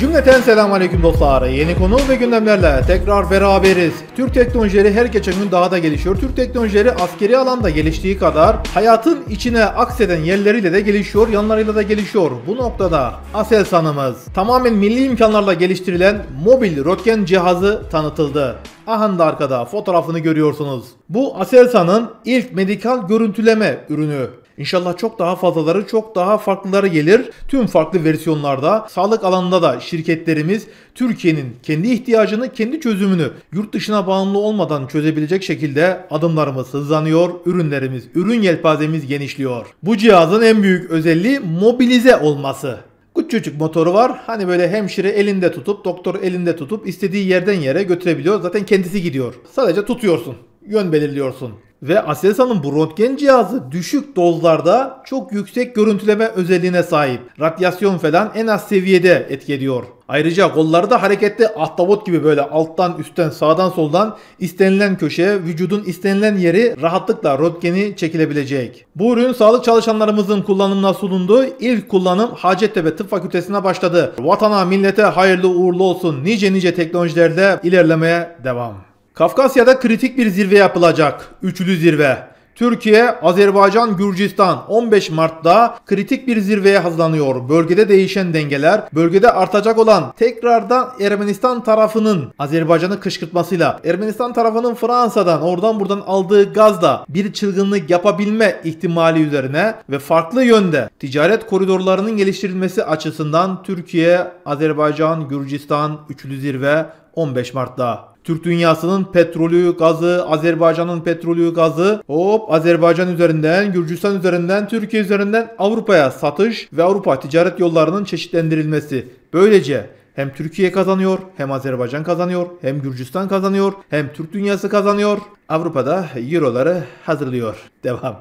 Cümleten selam aleyküm dostlar. Yeni konu ve gündemlerle tekrar beraberiz. Türk teknolojileri her geçen gün daha da gelişiyor. Türk teknolojileri askeri alanda geliştiği kadar hayatın içine akseden yerleriyle de gelişiyor, yanlarıyla da gelişiyor. Bu noktada Aselsan'ımız tamamen milli imkanlarla geliştirilen mobil röntgen cihazı tanıtıldı. Ahan da arkada fotoğrafını görüyorsunuz. Bu Aselsan'ın ilk medikal görüntüleme ürünü. İnşallah çok daha fazlaları, çok daha farklıları gelir. Tüm farklı versiyonlarda, sağlık alanında da şirketlerimiz Türkiye'nin kendi ihtiyacını, kendi çözümünü yurt dışına bağımlı olmadan çözebilecek şekilde adımlarımız hızlanıyor, ürünlerimiz, ürün yelpazemiz genişliyor. Bu cihazın en büyük özelliği mobilize olması. Küçücük motoru var. Hani böyle hemşire elinde tutup, doktor elinde tutup istediği yerden yere götürebiliyor. Zaten kendisi gidiyor. Sadece tutuyorsun. Yön belirliyorsun. Ve Aselsan'ın bu röntgen cihazı düşük dozlarda çok yüksek görüntüleme özelliğine sahip. Radyasyon falan en az seviyede etki ediyor. Ayrıca kolları da hareketli ahtapot gibi böyle alttan üstten sağdan soldan istenilen köşeye vücudun istenilen yeri rahatlıkla röntgeni çekilebilecek. Bu ürün sağlık çalışanlarımızın kullanımına sunuldu. İlk kullanım Hacettepe Tıp Fakültesi'ne başladı. Vatana millete hayırlı uğurlu olsun nice nice teknolojilerde ilerlemeye devam. Kafkasya'da kritik bir zirve yapılacak. Üçlü zirve. Türkiye, Azerbaycan, Gürcistan 15 Mart'ta kritik bir zirveye hazırlanıyor. Bölgede değişen dengeler, bölgede artacak olan tekrardan Ermenistan tarafının Azerbaycan'ı kışkırtmasıyla, Ermenistan tarafının Fransa'dan oradan buradan aldığı gazla bir çılgınlık yapabilme ihtimali üzerine ve farklı yönde ticaret koridorlarının geliştirilmesi açısından Türkiye, Azerbaycan, Gürcistan üçlü zirve 15 Mart'ta. Türk dünyasının petrolü, gazı, Azerbaycan'ın petrolü, gazı hop Azerbaycan üzerinden, Gürcistan üzerinden, Türkiye üzerinden Avrupa'ya satış ve Avrupa ticaret yollarının çeşitlendirilmesi. Böylece hem Türkiye kazanıyor, hem Azerbaycan kazanıyor, hem Gürcistan kazanıyor, hem Türk dünyası kazanıyor. Avrupa'da euroları hazırlıyor. Devam.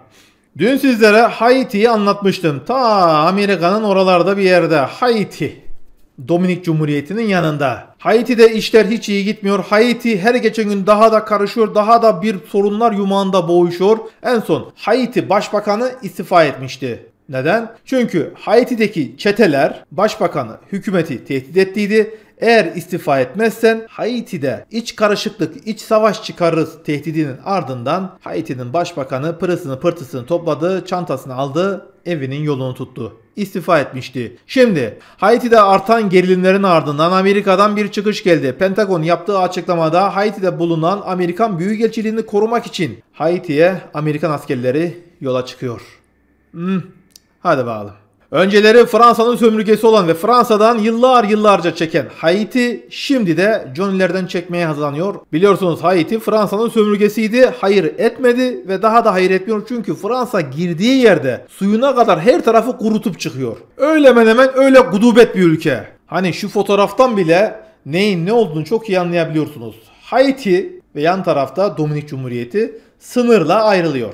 Dün sizlere Haiti'yi anlatmıştım. Ta Amerika'nın oralarda bir yerde Haiti. Dominik Cumhuriyeti'nin yanında. Haiti'de işler hiç iyi gitmiyor. Haiti her geçen gün daha da karışıyor. Daha da bir sorunlar yumağında boğuşuyor. En son Haiti Başbakanı istifa etmişti. Neden? Çünkü Haiti'deki çeteler başbakanı, hükümeti tehdit ettiydi. Eğer istifa etmezsen Haiti'de iç karışıklık, iç savaş çıkarırız tehdidinin ardından Haiti'nin başbakanı pırısını pırtısını topladı, çantasını aldı evinin yolunu tuttu. İstifa etmişti. Şimdi Haiti'de artan gerilimlerin ardından Amerika'dan bir çıkış geldi. Pentagon yaptığı açıklamada Haiti'de bulunan Amerikan Büyükelçiliğini korumak için Haiti'ye Amerikan askerleri yola çıkıyor. Hmm, hadi bakalım. Önceleri Fransa'nın sömürgesi olan ve Fransa'dan yıllar yıllarca çeken Haiti şimdi de Johnny'lerden çekmeye hazırlanıyor. Biliyorsunuz Haiti Fransa'nın sömürgesiydi. Hayır etmedi ve daha da hayır etmiyor çünkü Fransa girdiği yerde suyuna kadar her tarafı kurutup çıkıyor. Öyle hemen hemen öyle gudubet bir ülke. Hani şu fotoğraftan bile neyin ne olduğunu çok iyi anlayabiliyorsunuz. Haiti ve yan tarafta Dominik Cumhuriyeti sınırla ayrılıyor.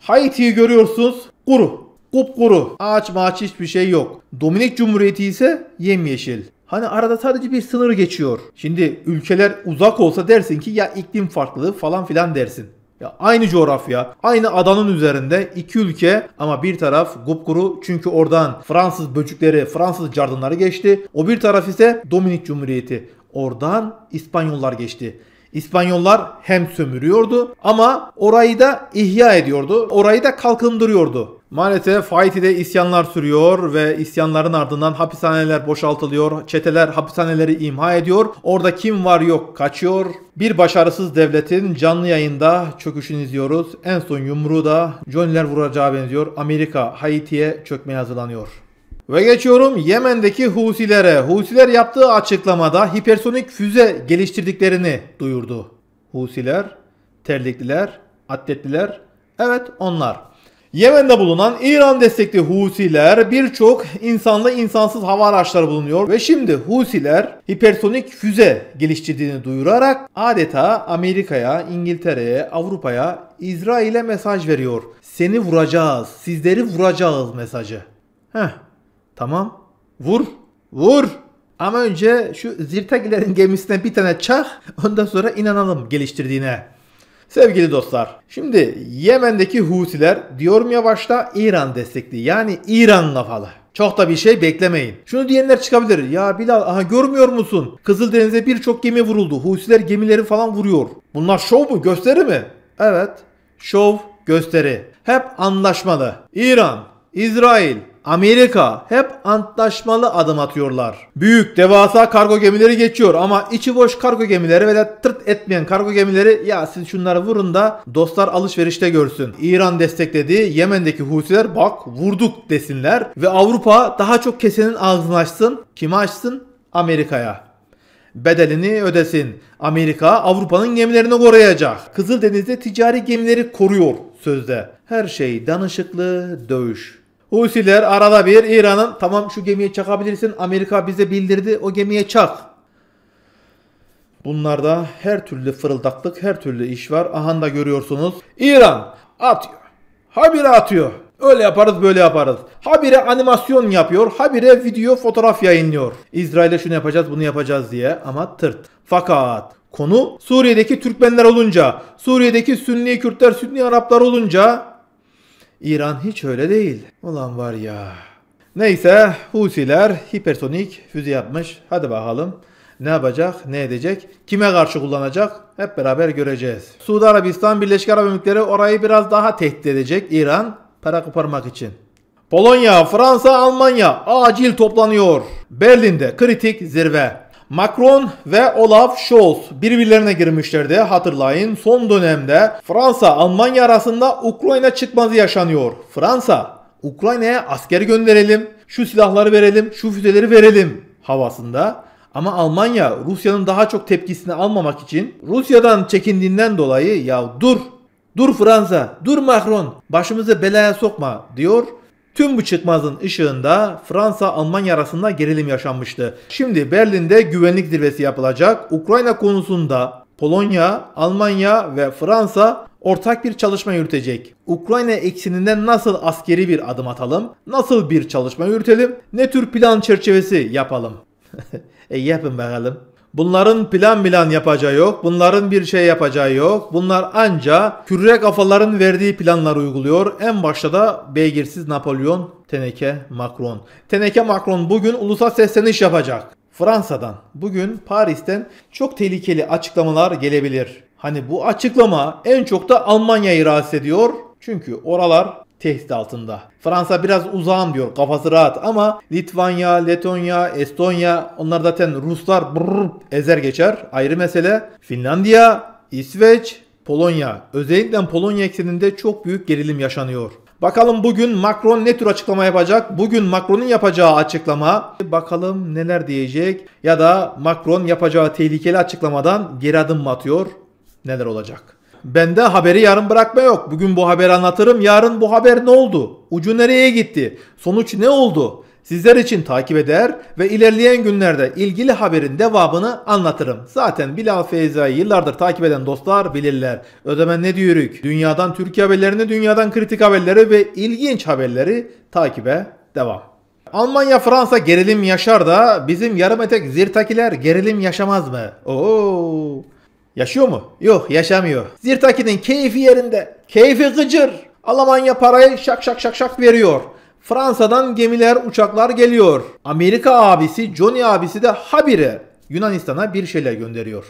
Haiti'yi görüyorsunuz kuru. Kupkuru. Ağaç maaç hiçbir şey yok. Dominik Cumhuriyeti ise yemyeşil. Hani arada sadece bir sınır geçiyor. Şimdi ülkeler uzak olsa dersin ki ya iklim farklılığı falan filan dersin. Ya aynı coğrafya, aynı adanın üzerinde iki ülke ama bir taraf kupkuru çünkü oradan Fransız böcükleri, Fransız cardınları geçti. O bir taraf ise Dominik Cumhuriyeti. Oradan İspanyollar geçti. İspanyollar hem sömürüyordu ama orayı da ihya ediyordu. Orayı da kalkındırıyordu. Maalesef Haiti'de isyanlar sürüyor ve isyanların ardından hapishaneler boşaltılıyor. Çeteler hapishaneleri imha ediyor. Orada kim var yok kaçıyor. Bir başarısız devletin canlı yayında çöküşünü izliyoruz. En son yumruğu da Johnny'ler vuracağı benziyor. Amerika Haiti'ye çökmeye hazırlanıyor. Ve geçiyorum Yemen'deki Husilere. Husiler yaptığı açıklamada hipersonik füze geliştirdiklerini duyurdu. Husiler, terlikliler, atletliler, evet onlar. Yemen'de bulunan İran destekli Husiler birçok insanlı insansız hava araçları bulunuyor ve şimdi Husiler hipersonik füze geliştirdiğini duyurarak adeta Amerika'ya, İngiltere'ye, Avrupa'ya, İsrail'e mesaj veriyor. Seni vuracağız, sizleri vuracağız mesajı. Heh Tamam. Vur. Vur. Ama önce şu zirtekilerin gemisine bir tane çak. Ondan sonra inanalım geliştirdiğine. Sevgili dostlar, şimdi Yemen'deki Husiler diyorum ya başta İran destekli yani İran kafalı. Çok da bir şey beklemeyin. Şunu diyenler çıkabilir. Ya Bilal aha görmüyor musun? Kızıldeniz'e birçok gemi vuruldu. Husiler gemileri falan vuruyor. Bunlar şov mu? Gösteri mi? Evet. Şov, gösteri. Hep anlaşmalı. İran, İsrail, Amerika hep antlaşmalı adım atıyorlar. Büyük devasa kargo gemileri geçiyor ama içi boş kargo gemileri ve de tırt etmeyen kargo gemileri ya siz şunları vurun da dostlar alışverişte görsün. İran desteklediği Yemen'deki Husiler bak vurduk desinler ve Avrupa daha çok kesenin ağzını açsın. Kime açsın? Amerika'ya bedelini ödesin. Amerika Avrupa'nın gemilerini koruyacak. Kızıldeniz'de ticari gemileri koruyor sözde. Her şey danışıklı dövüş. Husiler arada bir İran'ın tamam şu gemiye çakabilirsin. Amerika bize bildirdi o gemiye çak. Bunlarda her türlü fırıldaklık, her türlü iş var. da görüyorsunuz. İran atıyor. Habire atıyor. Öyle yaparız böyle yaparız. Habire animasyon yapıyor. Habire video fotoğraf yayınlıyor. İsrail'e şunu yapacağız bunu yapacağız diye ama tırt. Fakat konu Suriye'deki Türkmenler olunca, Suriye'deki Sünni Kürtler, Sünni Araplar olunca İran hiç öyle değil. Ulan var ya. Neyse Husiler hipersonik füze yapmış. Hadi bakalım. Ne yapacak, ne edecek, kime karşı kullanacak hep beraber göreceğiz. Suudi Arabistan, Birleşik Arap Emirlikleri orayı biraz daha tehdit edecek İran para koparmak için. Polonya, Fransa, Almanya acil toplanıyor. Berlin'de kritik zirve. Macron ve Olaf Scholz birbirlerine girmişlerdi hatırlayın. Son dönemde Fransa Almanya arasında Ukrayna çıkmazı yaşanıyor. Fransa Ukrayna'ya askeri gönderelim, şu silahları verelim, şu füzeleri verelim havasında. Ama Almanya Rusya'nın daha çok tepkisini almamak için Rusya'dan çekindiğinden dolayı ya dur, dur Fransa, dur Macron başımızı belaya sokma diyor Tüm bu çıkmazın ışığında Fransa-Almanya arasında gerilim yaşanmıştı. Şimdi Berlin'de güvenlik zirvesi yapılacak. Ukrayna konusunda Polonya, Almanya ve Fransa ortak bir çalışma yürütecek. Ukrayna ekseninden nasıl askeri bir adım atalım? Nasıl bir çalışma yürütelim? Ne tür plan çerçevesi yapalım? e yapın bakalım. Bunların plan plan yapacağı yok. Bunların bir şey yapacağı yok. Bunlar anca kürre kafaların verdiği planları uyguluyor. En başta da beygirsiz Napolyon, teneke Macron. Teneke Macron bugün ulusal sesleniş yapacak. Fransa'dan bugün Paris'ten çok tehlikeli açıklamalar gelebilir. Hani bu açıklama en çok da Almanya'yı rahatsız ediyor. Çünkü oralar tehdit altında. Fransa biraz uzağım diyor kafası rahat ama Litvanya, Letonya, Estonya onlar zaten Ruslar brrr, ezer geçer ayrı mesele. Finlandiya, İsveç, Polonya özellikle Polonya ekseninde çok büyük gerilim yaşanıyor. Bakalım bugün Macron ne tür açıklama yapacak? Bugün Macron'un yapacağı açıklama bakalım neler diyecek ya da Macron yapacağı tehlikeli açıklamadan geri adım mı atıyor? Neler olacak? Bende haberi yarın bırakma yok. Bugün bu haberi anlatırım. Yarın bu haber ne oldu? Ucu nereye gitti? Sonuç ne oldu? Sizler için takip eder ve ilerleyen günlerde ilgili haberin devamını anlatırım. Zaten Bilal Feyza'yı yıllardır takip eden dostlar bilirler. Ödemen ne diyoruz? Dünyadan Türkiye haberlerini, dünyadan kritik haberleri ve ilginç haberleri takibe devam. Almanya Fransa gerilim yaşar da bizim yarım etek zirtakiler gerilim yaşamaz mı? Oo. Yaşıyor mu? Yok yaşamıyor. Zirtaki'nin keyfi yerinde. Keyfi gıcır. Almanya parayı şak şak şak şak veriyor. Fransa'dan gemiler uçaklar geliyor. Amerika abisi Johnny abisi de habire Yunanistan'a bir şeyler gönderiyor.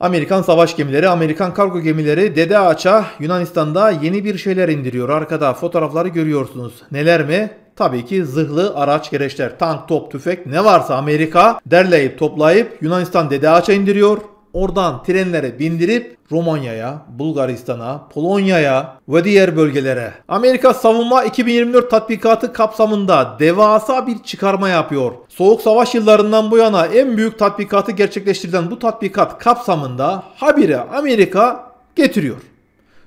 Amerikan savaş gemileri, Amerikan kargo gemileri Dede Ağaç'a Yunanistan'da yeni bir şeyler indiriyor. Arkada fotoğrafları görüyorsunuz. Neler mi? Tabii ki zırhlı araç gereçler, tank, top, tüfek ne varsa Amerika derleyip toplayıp Yunanistan Dede Ağaç'a indiriyor. Oradan trenlere bindirip Romanya'ya, Bulgaristan'a, Polonya'ya ve diğer bölgelere. Amerika savunma 2024 tatbikatı kapsamında devasa bir çıkarma yapıyor. Soğuk savaş yıllarından bu yana en büyük tatbikatı gerçekleştirilen bu tatbikat kapsamında habire Amerika getiriyor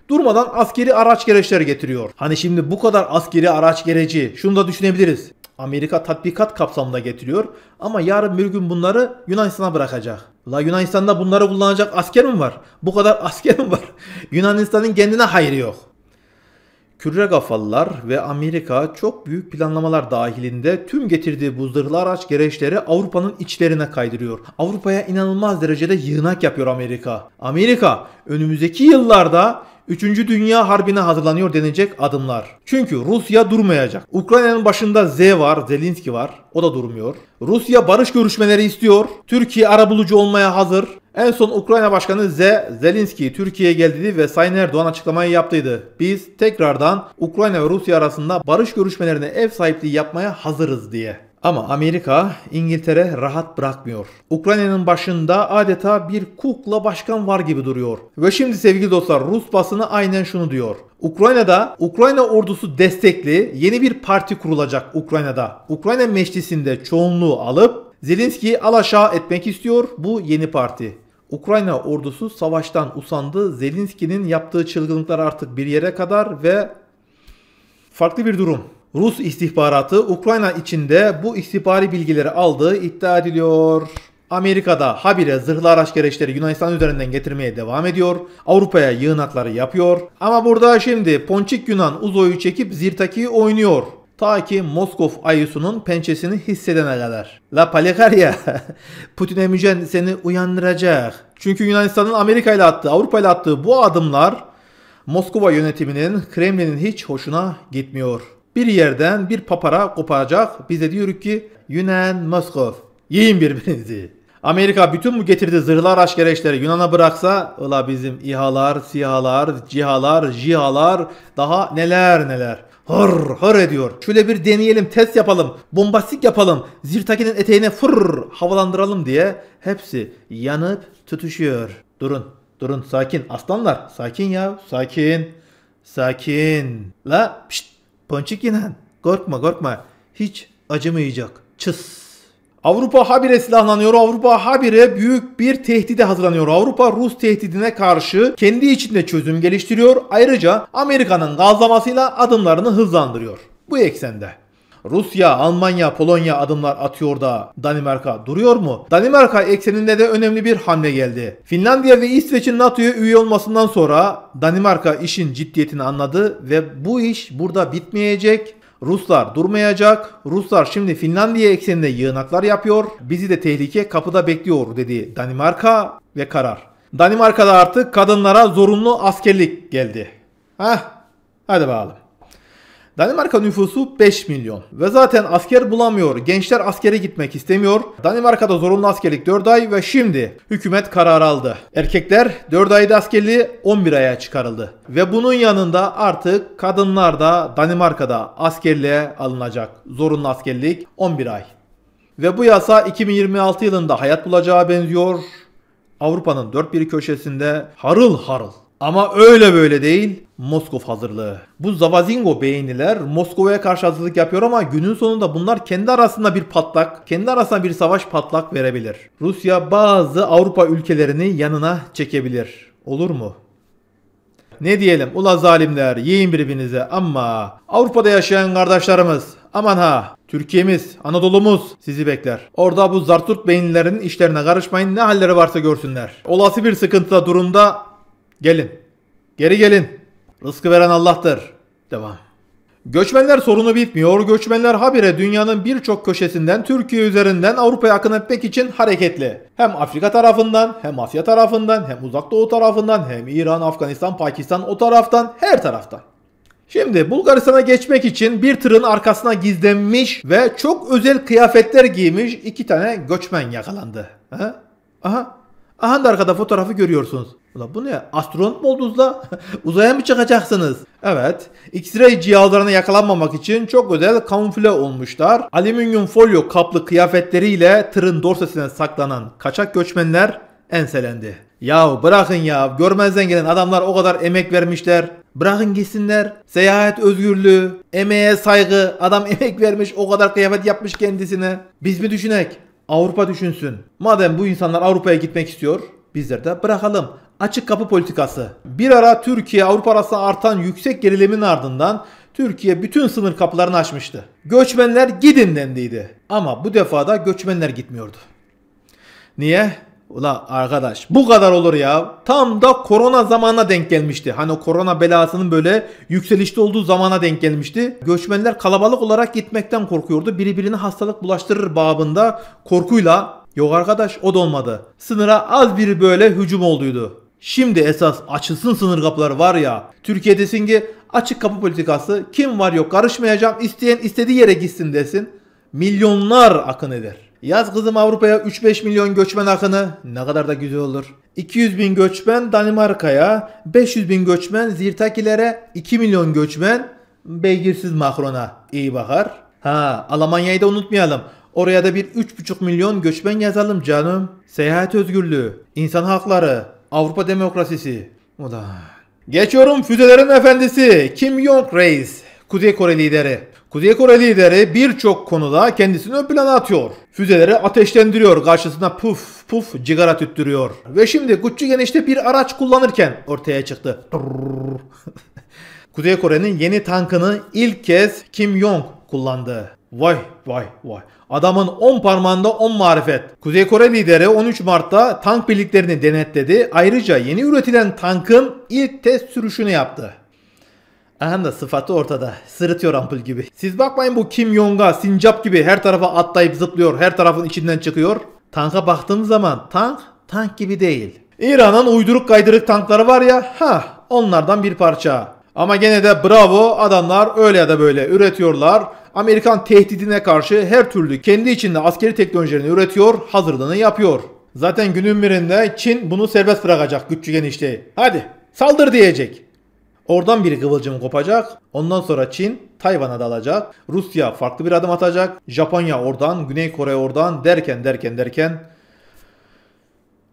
durmadan askeri araç gereçler getiriyor. Hani şimdi bu kadar askeri araç gereci şunu da düşünebiliriz. Amerika tatbikat kapsamında getiriyor ama yarın bir gün bunları Yunanistan'a bırakacak. La Yunanistan'da bunları kullanacak asker mi var? Bu kadar asker mi var? Yunanistan'ın kendine hayrı yok. Kürre kafalılar ve Amerika çok büyük planlamalar dahilinde tüm getirdiği bu zırhlı araç gereçleri Avrupa'nın içlerine kaydırıyor. Avrupa'ya inanılmaz derecede yığınak yapıyor Amerika. Amerika önümüzdeki yıllarda 3. Dünya Harbi'ne hazırlanıyor denecek adımlar. Çünkü Rusya durmayacak. Ukrayna'nın başında Z var, Zelenski var. O da durmuyor. Rusya barış görüşmeleri istiyor. Türkiye arabulucu olmaya hazır. En son Ukrayna Başkanı Z Zelenski Türkiye'ye geldi ve Sayın Erdoğan açıklamayı yaptıydı. Biz tekrardan Ukrayna ve Rusya arasında barış görüşmelerine ev sahipliği yapmaya hazırız diye. Ama Amerika İngiltere rahat bırakmıyor. Ukrayna'nın başında adeta bir kukla başkan var gibi duruyor. Ve şimdi sevgili dostlar Rus basını aynen şunu diyor. Ukrayna'da Ukrayna ordusu destekli yeni bir parti kurulacak Ukrayna'da. Ukrayna meclisinde çoğunluğu alıp Zelenski'yi alaşağı etmek istiyor bu yeni parti. Ukrayna ordusu savaştan usandı. Zelenski'nin yaptığı çılgınlıklar artık bir yere kadar ve farklı bir durum. Rus istihbaratı Ukrayna içinde bu istihbari bilgileri aldığı iddia ediliyor. Amerika'da habire zırhlı araç gereçleri Yunanistan üzerinden getirmeye devam ediyor. Avrupa'ya yığınakları yapıyor. Ama burada şimdi Ponçik Yunan Uzo'yu çekip Zirtaki'yi oynuyor. Ta ki Moskov ayısının pençesini hissedene kadar. La Palekarya, Putin mücen seni uyandıracak. Çünkü Yunanistan'ın Amerika ile attığı, Avrupa ile attığı bu adımlar Moskova yönetiminin, Kremlin'in hiç hoşuna gitmiyor bir yerden bir papara kopacak. Bize diyor ki Yunan Moskov yiyin birbirinizi. Amerika bütün bu getirdiği zırhlı araç gereçleri Yunan'a bıraksa ıla bizim İHA'lar, SİHA'lar, CİHA'lar, JİHA'lar daha neler neler. Hır hır ediyor. Şöyle bir deneyelim, test yapalım, bombastik yapalım, Zirtaki'nin eteğine fır havalandıralım diye hepsi yanıp tutuşuyor. Durun, durun sakin aslanlar, sakin ya, sakin, sakin. La pişt Ponçik inan. Korkma korkma. Hiç acımayacak. Çıs. Avrupa habire silahlanıyor. Avrupa habire büyük bir tehdide hazırlanıyor. Avrupa Rus tehdidine karşı kendi içinde çözüm geliştiriyor. Ayrıca Amerika'nın gazlamasıyla adımlarını hızlandırıyor. Bu eksende. Rusya, Almanya, Polonya adımlar atıyor da Danimarka duruyor mu? Danimarka ekseninde de önemli bir hamle geldi. Finlandiya ve İsveç'in NATO'ya üye olmasından sonra Danimarka işin ciddiyetini anladı ve bu iş burada bitmeyecek. Ruslar durmayacak. Ruslar şimdi Finlandiya ekseninde yığınaklar yapıyor. Bizi de tehlike kapıda bekliyor dedi Danimarka ve karar. Danimarka'da artık kadınlara zorunlu askerlik geldi. Hah hadi bakalım. Danimarka nüfusu 5 milyon ve zaten asker bulamıyor. Gençler askere gitmek istemiyor. Danimarka'da zorunlu askerlik 4 ay ve şimdi hükümet karar aldı. Erkekler 4 ayda askerliği 11 aya çıkarıldı. Ve bunun yanında artık kadınlar da Danimarka'da askerliğe alınacak. Zorunlu askerlik 11 ay. Ve bu yasa 2026 yılında hayat bulacağı benziyor. Avrupa'nın dört bir köşesinde harıl harıl ama öyle böyle değil. Moskov hazırlığı. Bu Zavazingo beğeniler Moskova'ya karşı hazırlık yapıyor ama günün sonunda bunlar kendi arasında bir patlak, kendi arasında bir savaş patlak verebilir. Rusya bazı Avrupa ülkelerini yanına çekebilir. Olur mu? Ne diyelim ula zalimler yiyin birbirinize ama Avrupa'da yaşayan kardeşlerimiz aman ha Türkiye'miz, Anadolu'muz sizi bekler. Orada bu zartut beyinlerin işlerine karışmayın ne halleri varsa görsünler. Olası bir sıkıntıda durumda Gelin. Geri gelin. Rızkı veren Allah'tır. Devam. Göçmenler sorunu bitmiyor. Göçmenler habire dünyanın birçok köşesinden Türkiye üzerinden Avrupa'ya akın etmek için hareketli. Hem Afrika tarafından, hem Asya tarafından, hem Uzak Doğu tarafından, hem İran, Afganistan, Pakistan o taraftan, her taraftan. Şimdi Bulgaristan'a geçmek için bir tırın arkasına gizlenmiş ve çok özel kıyafetler giymiş iki tane göçmen yakalandı. Ha? Aha Aha da arkada fotoğrafı görüyorsunuz. Ulan bu ne? Astronot mu oldunuz la? Uzaya mı çıkacaksınız? Evet. X-ray cihazlarına yakalanmamak için çok özel kamufle olmuşlar. Alüminyum folyo kaplı kıyafetleriyle tırın dorsasına saklanan kaçak göçmenler enselendi. Yahu bırakın ya. Görmezden gelen adamlar o kadar emek vermişler. Bırakın gitsinler. Seyahat özgürlüğü, emeğe saygı. Adam emek vermiş, o kadar kıyafet yapmış kendisine. Biz mi düşünek? Avrupa düşünsün. Madem bu insanlar Avrupa'ya gitmek istiyor, bizler de bırakalım. Açık kapı politikası. Bir ara Türkiye Avrupa arasında artan yüksek gerilimin ardından Türkiye bütün sınır kapılarını açmıştı. Göçmenler gidin dendiydi. Ama bu defada göçmenler gitmiyordu. Niye? Ula arkadaş bu kadar olur ya. Tam da korona zamana denk gelmişti. Hani korona belasının böyle yükselişte olduğu zamana denk gelmişti. Göçmenler kalabalık olarak gitmekten korkuyordu. Biri hastalık bulaştırır babında korkuyla. Yok arkadaş o da olmadı. Sınıra az bir böyle hücum olduydu. Şimdi esas açılsın sınır kapıları var ya. Türkiye desin ki açık kapı politikası kim var yok karışmayacağım isteyen istediği yere gitsin desin. Milyonlar akın eder. Yaz kızım Avrupa'ya 3-5 milyon göçmen akını ne kadar da güzel olur. 200 bin göçmen Danimarka'ya, 500 bin göçmen Zirtakilere, 2 milyon göçmen beygirsiz Macron'a iyi bakar. Ha Almanya'yı da unutmayalım. Oraya da bir 3,5 milyon göçmen yazalım canım. Seyahat özgürlüğü, insan hakları, Avrupa demokrasisi. Ulan. Geçiyorum füzelerin efendisi Kim Jong Reis, Kuzey Kore lideri. Kuzey Kore lideri birçok konuda kendisini ön plana atıyor. Füzeleri ateşlendiriyor, karşısına puf puf cigara tüttürüyor. Ve şimdi Gucci gençte bir araç kullanırken ortaya çıktı. Kuzey Kore'nin yeni tankını ilk kez Kim Jong kullandı. Vay vay vay. Adamın 10 parmağında 10 marifet. Kuzey Kore lideri 13 Mart'ta tank birliklerini denetledi. Ayrıca yeni üretilen tankın ilk test sürüşünü yaptı. Aha da sıfatı ortada. Sırıtıyor ampul gibi. Siz bakmayın bu Kim Jong'a sincap gibi her tarafa atlayıp zıplıyor. Her tarafın içinden çıkıyor. Tanka baktığım zaman tank tank gibi değil. İran'ın uyduruk kaydırık tankları var ya ha onlardan bir parça. Ama gene de bravo adamlar öyle ya da böyle üretiyorlar. Amerikan tehdidine karşı her türlü kendi içinde askeri teknolojilerini üretiyor, hazırlığını yapıyor. Zaten günün birinde Çin bunu serbest bırakacak güççü genişliği. Hadi saldır diyecek. Oradan bir kıvılcım kopacak. Ondan sonra Çin Tayvan'a dalacak. Rusya farklı bir adım atacak. Japonya oradan, Güney Kore oradan derken derken derken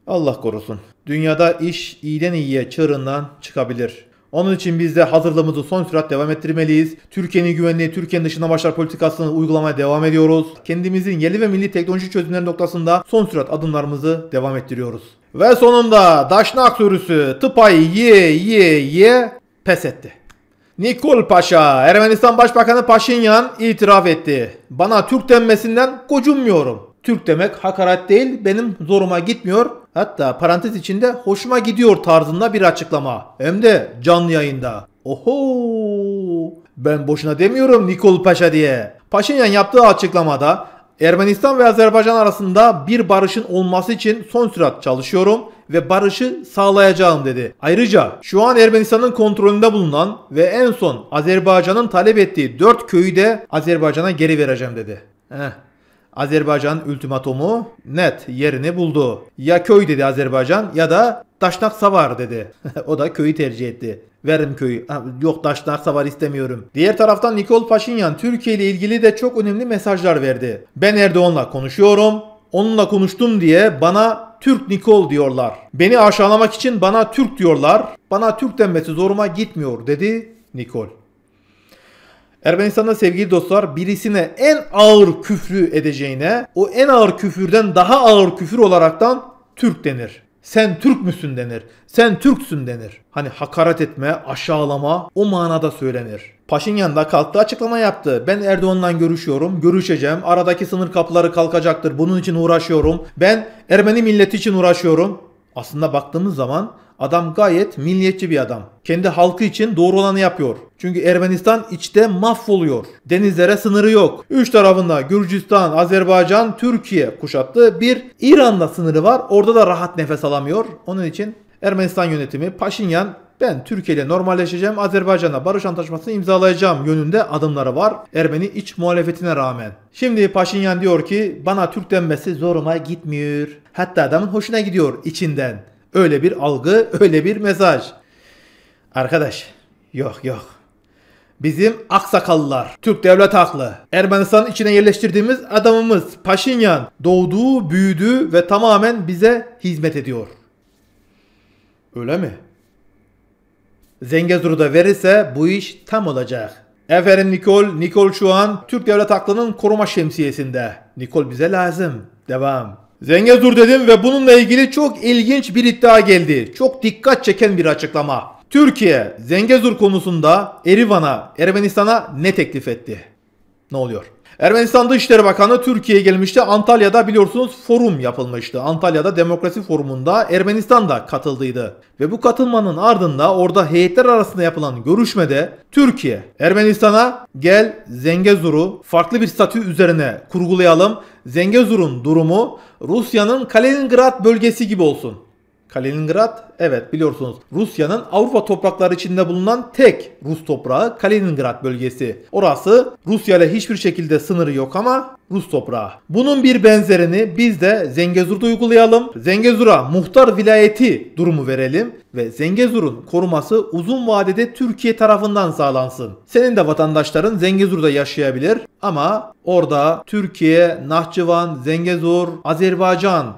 Allah korusun. Dünyada iş iyiden iyiye çığırından çıkabilir. Onun için biz de hazırlığımızı son sürat devam ettirmeliyiz. Türkiye'nin güvenliği, Türkiye'nin dışına başlar politikasını uygulamaya devam ediyoruz. Kendimizin yeni ve milli teknoloji çözümleri noktasında son sürat adımlarımızı devam ettiriyoruz. Ve sonunda Daşnak sürüsü tıpayı ye ye ye pes etti. Nikol Paşa, Ermenistan Başbakanı Paşinyan itiraf etti. Bana Türk denmesinden kocunmuyorum. Türk demek hakaret değil, benim zoruma gitmiyor. Hatta parantez içinde hoşuma gidiyor tarzında bir açıklama. Hem de canlı yayında. Oho! Ben boşuna demiyorum Nikol Paşa diye. Paşinyan yaptığı açıklamada Ermenistan ve Azerbaycan arasında bir barışın olması için son sürat çalışıyorum ve barışı sağlayacağım dedi. Ayrıca şu an Ermenistan'ın kontrolünde bulunan ve en son Azerbaycan'ın talep ettiği 4 köyü de Azerbaycan'a geri vereceğim dedi. Heh. Azerbaycan ultimatomu net yerini buldu. Ya köy dedi Azerbaycan ya da Daşnak Savar dedi. o da köyü tercih etti. Verim köyü. Ha, ah, yok Daşnak Savar istemiyorum. Diğer taraftan Nikol Paşinyan Türkiye ile ilgili de çok önemli mesajlar verdi. Ben Erdoğan'la konuşuyorum onunla konuştum diye bana Türk Nikol diyorlar. Beni aşağılamak için bana Türk diyorlar. Bana Türk denmesi zoruma gitmiyor dedi Nikol. Ermenistan'da sevgili dostlar birisine en ağır küfrü edeceğine o en ağır küfürden daha ağır küfür olaraktan Türk denir. Sen Türk müsün denir. Sen Türksün denir. Hani hakaret etme, aşağılama o manada söylenir. Paşinyan da kalktı açıklama yaptı. Ben Erdoğan'la görüşüyorum, görüşeceğim. Aradaki sınır kapıları kalkacaktır. Bunun için uğraşıyorum. Ben Ermeni milleti için uğraşıyorum. Aslında baktığımız zaman Adam gayet milliyetçi bir adam. Kendi halkı için doğru olanı yapıyor. Çünkü Ermenistan içte mahvoluyor. Denizlere sınırı yok. Üç tarafında Gürcistan, Azerbaycan, Türkiye kuşattı. Bir İran'la sınırı var. Orada da rahat nefes alamıyor. Onun için Ermenistan yönetimi Paşinyan ben Türkiye ile normalleşeceğim, Azerbaycan'la barış antlaşmasını imzalayacağım yönünde adımları var. Ermeni iç muhalefetine rağmen. Şimdi Paşinyan diyor ki bana Türk denmesi zoruma gitmiyor. Hatta adamın hoşuna gidiyor içinden. Öyle bir algı, öyle bir mesaj. Arkadaş, yok yok. Bizim aksakallılar, Türk devlet haklı, Ermenistan'ın içine yerleştirdiğimiz adamımız Paşinyan doğduğu, büyüdü ve tamamen bize hizmet ediyor. Öyle mi? Zengezur'da verirse bu iş tam olacak. Efendim Nikol, Nikol şu an Türk devlet aklının koruma şemsiyesinde. Nikol bize lazım. Devam. Zengezur dedim ve bununla ilgili çok ilginç bir iddia geldi. Çok dikkat çeken bir açıklama. Türkiye Zengezur konusunda Erivan'a, Ermenistan'a ne teklif etti? Ne oluyor? Ermenistan Dışişleri Bakanı Türkiye'ye gelmişti. Antalya'da biliyorsunuz forum yapılmıştı. Antalya'da Demokrasi Forumu'nda Ermenistan da katıldıydı. Ve bu katılmanın ardında orada heyetler arasında yapılan görüşmede Türkiye, Ermenistan'a gel Zengezur'u farklı bir statü üzerine kurgulayalım. Zengezur'un durumu Rusya'nın Kaliningrad bölgesi gibi olsun. Kaliningrad evet biliyorsunuz Rusya'nın Avrupa toprakları içinde bulunan tek Rus toprağı Kaliningrad bölgesi. Orası Rusya ile hiçbir şekilde sınırı yok ama Rus toprağı. Bunun bir benzerini biz de Zengezur'da uygulayalım. Zengezur'a muhtar vilayeti durumu verelim ve Zengezur'un koruması uzun vadede Türkiye tarafından sağlansın. Senin de vatandaşların Zengezur'da yaşayabilir ama orada Türkiye, Nahçıvan, Zengezur, Azerbaycan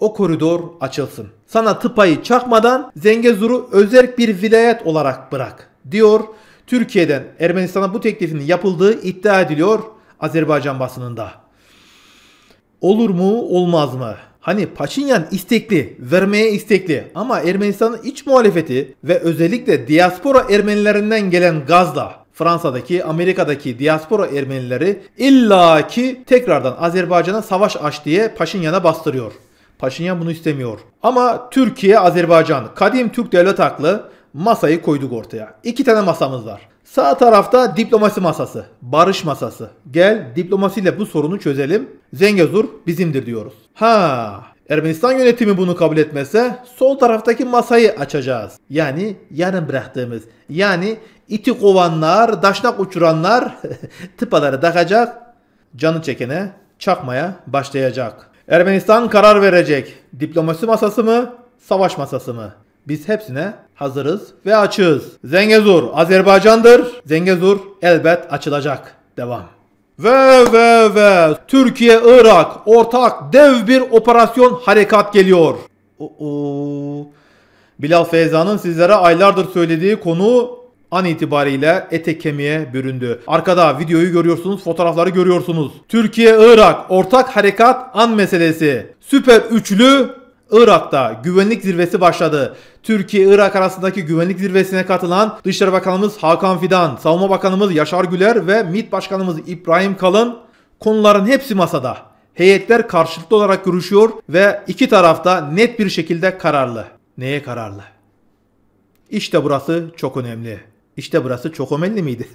o koridor açılsın. Sana tıpayı çakmadan Zengezur'u özel bir vilayet olarak bırak diyor. Türkiye'den Ermenistan'a bu teklifinin yapıldığı iddia ediliyor Azerbaycan basınında. Olur mu olmaz mı? Hani Paşinyan istekli, vermeye istekli ama Ermenistan'ın iç muhalefeti ve özellikle diaspora Ermenilerinden gelen gazla Fransa'daki, Amerika'daki diaspora Ermenileri illaki tekrardan Azerbaycan'a savaş aç diye Paşinyan'a bastırıyor. Paşinyan bunu istemiyor. Ama Türkiye, Azerbaycan, kadim Türk devlet aklı masayı koyduk ortaya. İki tane masamız var. Sağ tarafta diplomasi masası, barış masası. Gel diplomasiyle bu sorunu çözelim. Zengezur bizimdir diyoruz. Ha, Ermenistan yönetimi bunu kabul etmezse sol taraftaki masayı açacağız. Yani yarım bıraktığımız, yani iti kovanlar, daşnak uçuranlar tıpaları takacak, canı çekene çakmaya başlayacak. Ermenistan karar verecek. Diplomasi masası mı, savaş masası mı? Biz hepsine hazırız ve açığız. Zengezur Azerbaycan'dır. Zengezur elbet açılacak. Devam. Ve ve ve Türkiye-Irak ortak dev bir operasyon harekat geliyor. Oo. Bilal Feyza'nın sizlere aylardır söylediği konu an itibariyle ete kemiğe büründü. Arkada videoyu görüyorsunuz, fotoğrafları görüyorsunuz. Türkiye-Irak ortak harekat an meselesi. Süper üçlü Irak'ta güvenlik zirvesi başladı. Türkiye-Irak arasındaki güvenlik zirvesine katılan Dışişleri Bakanımız Hakan Fidan, Savunma Bakanımız Yaşar Güler ve MİT Başkanımız İbrahim Kalın konuların hepsi masada. Heyetler karşılıklı olarak görüşüyor ve iki tarafta net bir şekilde kararlı. Neye kararlı? İşte burası çok önemli. İşte burası Çokomelli miydi?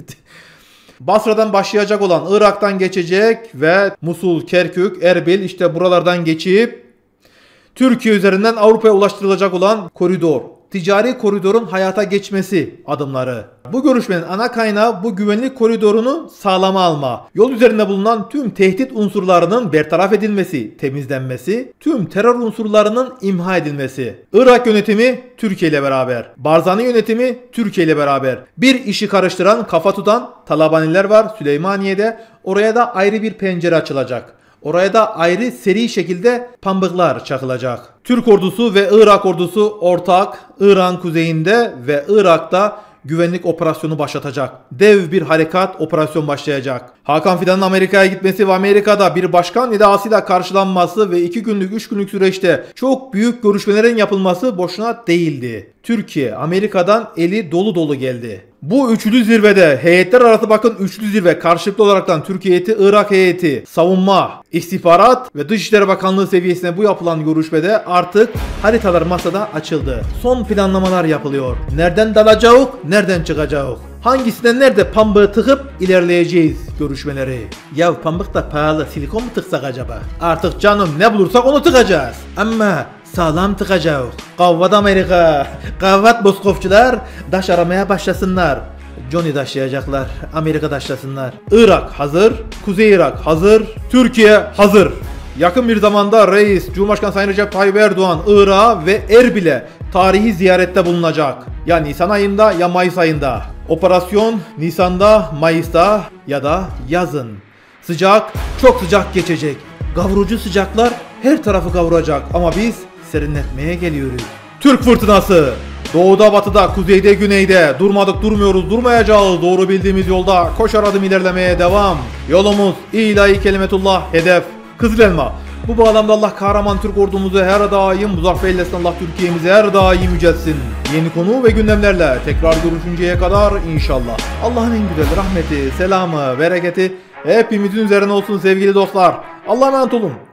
Basra'dan başlayacak olan Irak'tan geçecek ve Musul, Kerkük, Erbil işte buralardan geçip Türkiye üzerinden Avrupa'ya ulaştırılacak olan koridor ticari koridorun hayata geçmesi adımları. Bu görüşmenin ana kaynağı bu güvenlik koridorunu sağlama alma, yol üzerinde bulunan tüm tehdit unsurlarının bertaraf edilmesi, temizlenmesi, tüm terör unsurlarının imha edilmesi. Irak yönetimi Türkiye ile beraber, Barzani yönetimi Türkiye ile beraber. Bir işi karıştıran, kafa tutan Talabaniler var Süleymaniye'de. Oraya da ayrı bir pencere açılacak. Oraya da ayrı seri şekilde pambıklar çakılacak. Türk ordusu ve Irak ordusu ortak İran kuzeyinde ve Irak'ta güvenlik operasyonu başlatacak. Dev bir harekat operasyon başlayacak. Hakan Fidan'ın Amerika'ya gitmesi ve Amerika'da bir başkan iddiasıyla karşılanması ve 2 günlük 3 günlük süreçte çok büyük görüşmelerin yapılması boşuna değildi. Türkiye Amerika'dan eli dolu dolu geldi. Bu üçlü zirvede heyetler arası bakın üçlü zirve karşılıklı olaraktan Türkiye heyeti, Irak heyeti, savunma, istihbarat ve Dışişleri Bakanlığı seviyesine bu yapılan görüşmede artık haritalar masada açıldı. Son planlamalar yapılıyor. Nereden dalacağız, nereden çıkacağız? Hangisine nerede pambığı tıkıp ilerleyeceğiz görüşmeleri. Ya pambık da pahalı silikon mu tıksak acaba? Artık canım ne bulursak onu tıkacağız. Ama sağlam tıkacaq. Qavvat Amerika, qavvat bozkovçular daş aramaya başlasınlar. Johnny daşlayacaklar, Amerika daşlasınlar. Irak hazır, Kuzey Irak hazır, Türkiye hazır. Yakın bir zamanda reis Cumhurbaşkanı Sayın Recep Tayyip Erdoğan Irak'a ve Erbil'e tarihi ziyarette bulunacak. Ya Nisan ayında ya Mayıs ayında. Operasyon Nisan'da, Mayıs'ta ya da yazın. Sıcak, çok sıcak geçecek. Kavurucu sıcaklar her tarafı kavuracak ama biz serinletmeye geliyoruz. Türk fırtınası! Doğuda batıda, kuzeyde güneyde durmadık durmuyoruz durmayacağız. Doğru bildiğimiz yolda koşar adım ilerlemeye devam. Yolumuz ilahi kelimetullah hedef. Kızıl elma. Bu bağlamda Allah kahraman Türk ordumuzu her daim muzaffer eylesin Allah Türkiye'mizi her daim yücelsin. Yeni konu ve gündemlerle tekrar görüşünceye kadar inşallah. Allah'ın en güzel rahmeti, selamı, bereketi hepimizin üzerine olsun sevgili dostlar. Allah'a emanet olun.